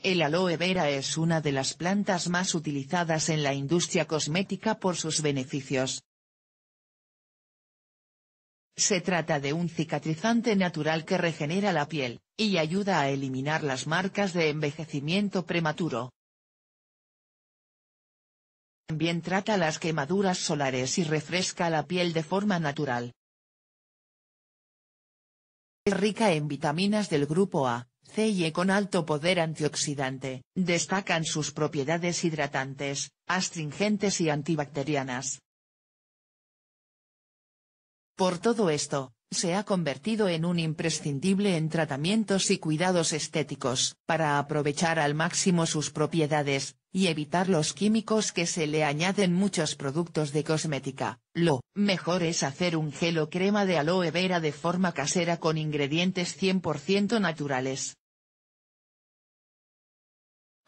El aloe vera es una de las plantas más utilizadas en la industria cosmética por sus beneficios. Se trata de un cicatrizante natural que regenera la piel, y ayuda a eliminar las marcas de envejecimiento prematuro. También trata las quemaduras solares y refresca la piel de forma natural. Es rica en vitaminas del grupo A, CIE con alto poder antioxidante. Destacan sus propiedades hidratantes, astringentes y antibacterianas. Por todo esto, se ha convertido en un imprescindible en tratamientos y cuidados estéticos, para aprovechar al máximo sus propiedades, y evitar los químicos que se le añaden muchos productos de cosmética. Lo mejor es hacer un gel o crema de aloe vera de forma casera con ingredientes 100% naturales.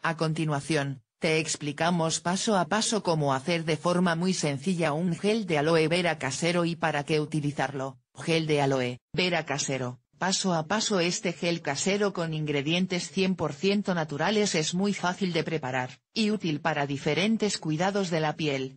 A continuación, te explicamos paso a paso cómo hacer de forma muy sencilla un gel de aloe vera casero y para qué utilizarlo. Gel de aloe vera casero. Paso a paso este gel casero con ingredientes 100% naturales es muy fácil de preparar, y útil para diferentes cuidados de la piel.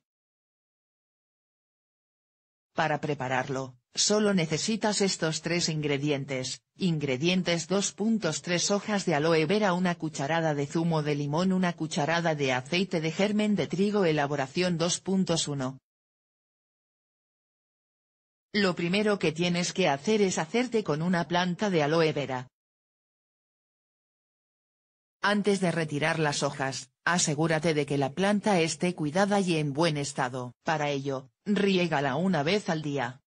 Para prepararlo, Solo necesitas estos tres ingredientes, ingredientes 2.3 hojas de aloe vera una cucharada de zumo de limón una cucharada de aceite de germen de trigo elaboración 2.1. Lo primero que tienes que hacer es hacerte con una planta de aloe vera. Antes de retirar las hojas, asegúrate de que la planta esté cuidada y en buen estado. Para ello, riégala una vez al día.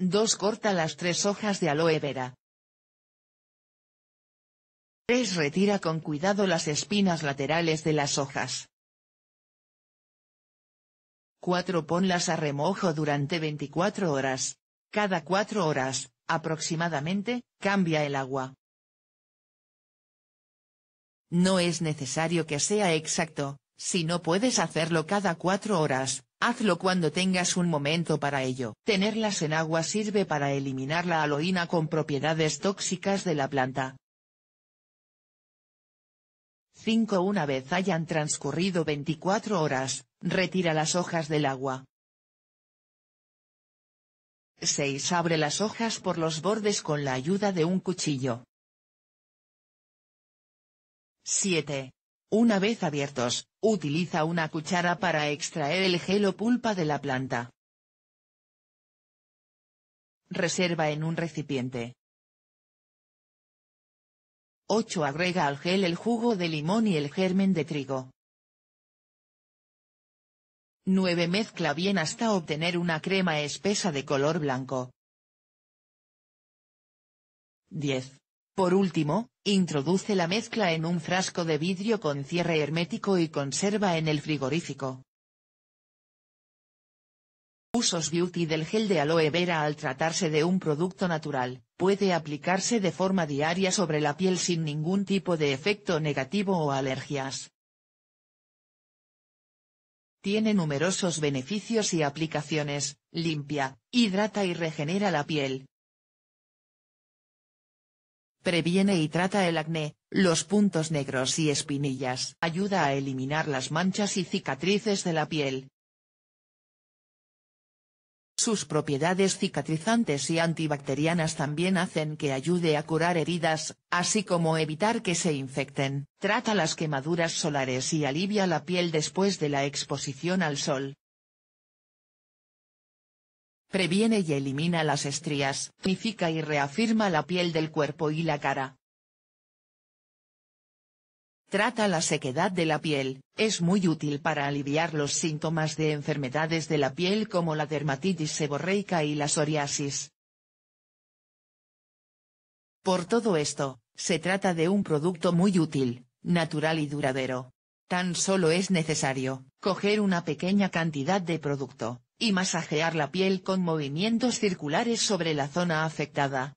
2. Corta las tres hojas de aloe vera. 3. Retira con cuidado las espinas laterales de las hojas. 4. Ponlas a remojo durante 24 horas. Cada 4 horas, aproximadamente, cambia el agua. No es necesario que sea exacto, si no puedes hacerlo cada 4 horas, Hazlo cuando tengas un momento para ello. Tenerlas en agua sirve para eliminar la aloína con propiedades tóxicas de la planta. 5. Una vez hayan transcurrido 24 horas, retira las hojas del agua. 6. Abre las hojas por los bordes con la ayuda de un cuchillo. 7. Una vez abiertos, utiliza una cuchara para extraer el gel o pulpa de la planta. Reserva en un recipiente. 8. Agrega al gel el jugo de limón y el germen de trigo. 9. Mezcla bien hasta obtener una crema espesa de color blanco. 10. Por último, introduce la mezcla en un frasco de vidrio con cierre hermético y conserva en el frigorífico. Usos Beauty del gel de aloe vera Al tratarse de un producto natural, puede aplicarse de forma diaria sobre la piel sin ningún tipo de efecto negativo o alergias. Tiene numerosos beneficios y aplicaciones, limpia, hidrata y regenera la piel, Previene y trata el acné, los puntos negros y espinillas. Ayuda a eliminar las manchas y cicatrices de la piel. Sus propiedades cicatrizantes y antibacterianas también hacen que ayude a curar heridas, así como evitar que se infecten. Trata las quemaduras solares y alivia la piel después de la exposición al sol. Previene y elimina las estrías, tonifica y reafirma la piel del cuerpo y la cara. Trata la sequedad de la piel, es muy útil para aliviar los síntomas de enfermedades de la piel como la dermatitis seborreica y la psoriasis. Por todo esto, se trata de un producto muy útil, natural y duradero. Tan solo es necesario, coger una pequeña cantidad de producto, y masajear la piel con movimientos circulares sobre la zona afectada,